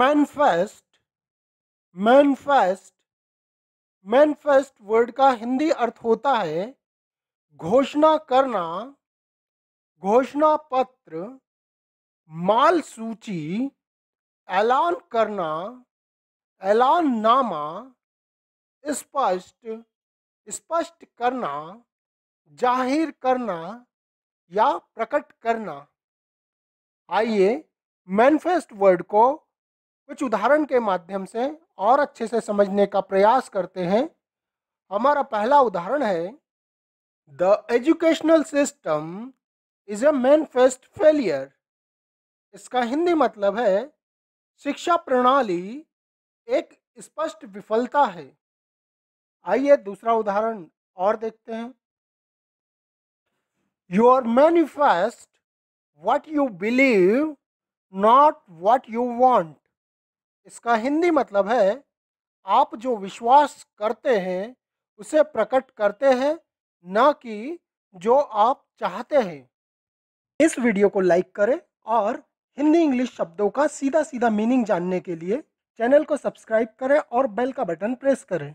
मैनफेस्ट मैनफेस्ट मैनफेस्ट word का हिंदी अर्थ होता है घोषणा करना घोषणा पत्र माल सूची ऐलान करना ऐलान नामा स्पष्ट स्पष्ट करना जाहिर करना या प्रकट करना आइए मैनिफेस्ट वर्ड को कुछ उदाहरण के माध्यम से और अच्छे से समझने का प्रयास करते हैं हमारा पहला उदाहरण है the educational system is a manifest failure इसका हिंदी मतलब है शिक्षा प्रणाली एक स्पष्ट विफलता है आइए दूसरा उदाहरण और देखते हैं your manifest what you believe not what you want इसका हिंदी मतलब है आप जो विश्वास करते हैं उसे प्रकट करते हैं ना कि जो आप चाहते हैं इस वीडियो को लाइक करें और हिंदी इंग्लिश शब्दों का सीधा सीधा मीनिंग जानने के लिए चैनल को सब्सक्राइब करें और बेल का बटन प्रेस करें